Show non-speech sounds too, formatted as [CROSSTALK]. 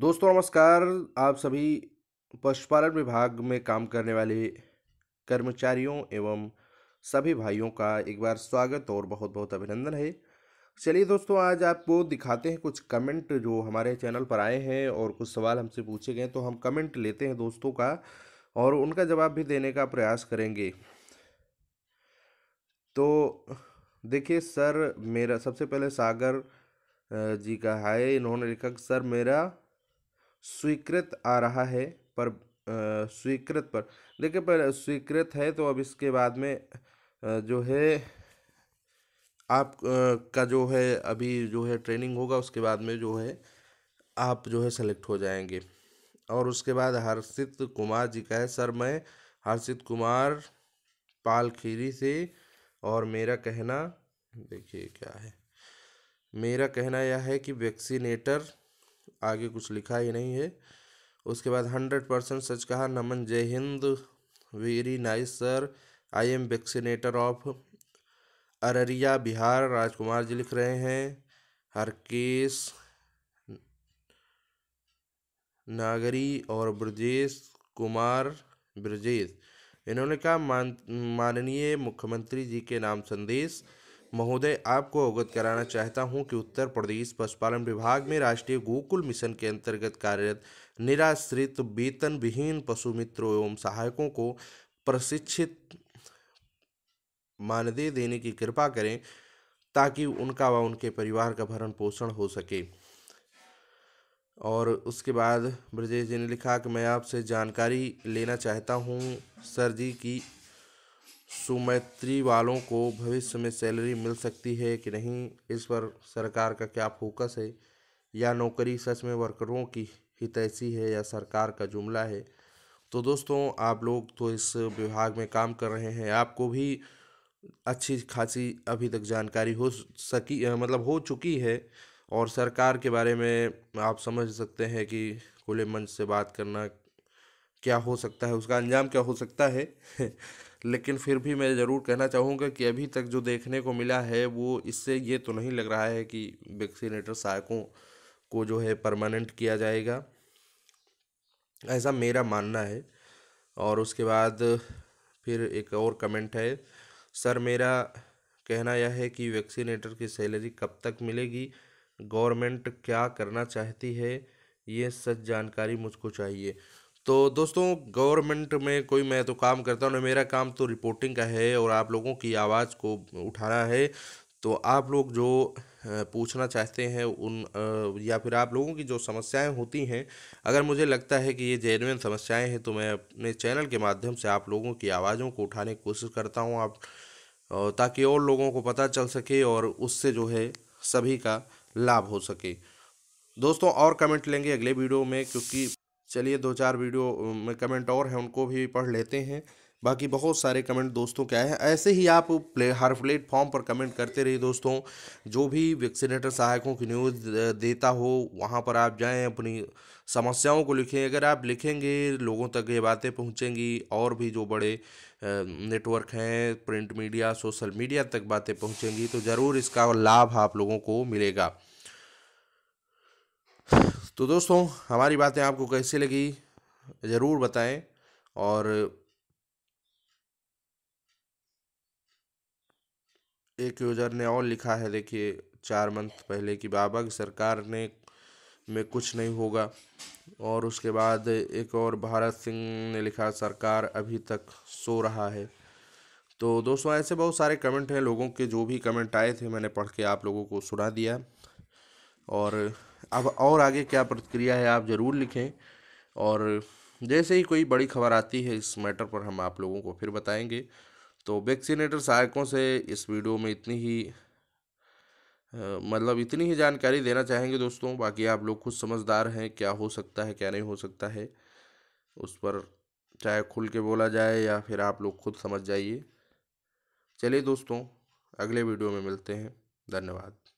दोस्तों नमस्कार आप सभी पशुपालन विभाग में काम करने वाले कर्मचारियों एवं सभी भाइयों का एक बार स्वागत और बहुत बहुत अभिनंदन है चलिए दोस्तों आज आपको दिखाते हैं कुछ कमेंट जो हमारे चैनल पर आए हैं और कुछ सवाल हमसे पूछे गए तो हम कमेंट लेते हैं दोस्तों का और उनका जवाब भी देने का प्रयास करेंगे तो देखिए सर मेरा सबसे पहले सागर जी का हाय इन्होंने लिखा सर मेरा स्वीकृत आ रहा है पर स्वीकृत पर देखिए पर स्वीकृत है तो अब इसके बाद में जो है आप का जो है अभी जो है ट्रेनिंग होगा उसके बाद में जो है आप जो है सेलेक्ट हो जाएंगे और उसके बाद हर्षित कुमार जी का है सर मैं हर्षित कुमार पालखीरी से और मेरा कहना देखिए क्या है मेरा कहना यह है कि वैक्सीनेटर आगे कुछ लिखा ही नहीं है उसके बाद हंड्रेड परसेंट सच कहा नमन जय हिंद very nice sir I am vaccinator of Araria Bihar Rajkumar ji लिख रहे हैं हरकेश नागरी और ब्रजेश कुमार ब्रजेश इन्होंने कहा मान माननीय मुख्यमंत्री जी के नाम संदेश महोदय आपको अवगत कराना चाहता हूं कि उत्तर प्रदेश पशुपालन विभाग में राष्ट्रीय गोकुल मिशन के अंतर्गत कार्यरत निराश्रित वेतन विहीन पशु मित्रों एवं सहायकों को प्रशिक्षित मानदेय देने की कृपा करें ताकि उनका व उनके परिवार का भरण पोषण हो सके और उसके बाद ब्रजेश जी ने लिखा कि मैं आपसे जानकारी लेना चाहता हूँ सर जी की सुमैत्री वालों को भविष्य में सैलरी मिल सकती है कि नहीं इस पर सरकार का क्या फोकस है या नौकरी सच में वर्करों की हितैषी है या सरकार का जुमला है तो दोस्तों आप लोग तो इस विभाग में काम कर रहे हैं आपको भी अच्छी खासी अभी तक जानकारी हो सकी मतलब हो चुकी है और सरकार के बारे में आप समझ सकते हैं कि खुले मंच से बात करना क्या हो सकता है उसका अंजाम क्या हो सकता है [LAUGHS] लेकिन फिर भी मैं ज़रूर कहना चाहूँगा कि अभी तक जो देखने को मिला है वो इससे ये तो नहीं लग रहा है कि वैक्सीनेटर सहायकों को जो है परमानेंट किया जाएगा ऐसा मेरा मानना है और उसके बाद फिर एक और कमेंट है सर मेरा कहना यह है कि वैक्सीनेटर की सैलरी कब तक मिलेगी गवर्नमेंट क्या करना चाहती है ये सच जानकारी मुझको चाहिए तो दोस्तों गवर्नमेंट में कोई मैं तो काम करता हूँ मेरा काम तो रिपोर्टिंग का है और आप लोगों की आवाज़ को उठाना है तो आप लोग जो पूछना चाहते हैं उन या फिर आप लोगों की जो समस्याएं होती हैं अगर मुझे लगता है कि ये जेनविन समस्याएं हैं तो मैं अपने चैनल के माध्यम से आप लोगों की आवाज़ों को उठाने की कोशिश करता हूं आप ताकि और लोगों को पता चल सके और उससे जो है सभी का लाभ हो सके दोस्तों और कमेंट लेंगे अगले वीडियो में क्योंकि चलिए दो चार वीडियो में कमेंट और हैं उनको भी पढ़ लेते हैं बाकी बहुत सारे कमेंट दोस्तों के आए हैं ऐसे ही आप प्ले हर प्लेटफॉर्म पर कमेंट करते रहिए दोस्तों जो भी वैक्सीनेटर सहायकों की न्यूज़ देता हो वहाँ पर आप जाएं अपनी समस्याओं को लिखें अगर आप लिखेंगे लोगों तक ये बातें पहुँचेंगी और भी जो बड़े नेटवर्क हैं प्रिंट मीडिया सोशल मीडिया तक बातें पहुँचेंगी तो ज़रूर इसका लाभ आप लोगों को मिलेगा तो दोस्तों हमारी बातें आपको कैसी लगी ज़रूर बताएं और एक यूज़र ने और लिखा है देखिए चार मंथ पहले कि बाबा की सरकार ने में कुछ नहीं होगा और उसके बाद एक और भारत सिंह ने लिखा सरकार अभी तक सो रहा है तो दोस्तों ऐसे बहुत सारे कमेंट हैं लोगों के जो भी कमेंट आए थे मैंने पढ़ के आप लोगों को सुना दिया और अब और आगे क्या प्रतिक्रिया है आप ज़रूर लिखें और जैसे ही कोई बड़ी खबर आती है इस मैटर पर हम आप लोगों को फिर बताएंगे तो वैक्सीनेटर सहायकों से इस वीडियो में इतनी ही आ, मतलब इतनी ही जानकारी देना चाहेंगे दोस्तों बाकी आप लोग खुद समझदार हैं क्या हो सकता है क्या नहीं हो सकता है उस पर चाहे खुल के बोला जाए या फिर आप लोग खुद समझ जाइए चलिए दोस्तों अगले वीडियो में मिलते हैं धन्यवाद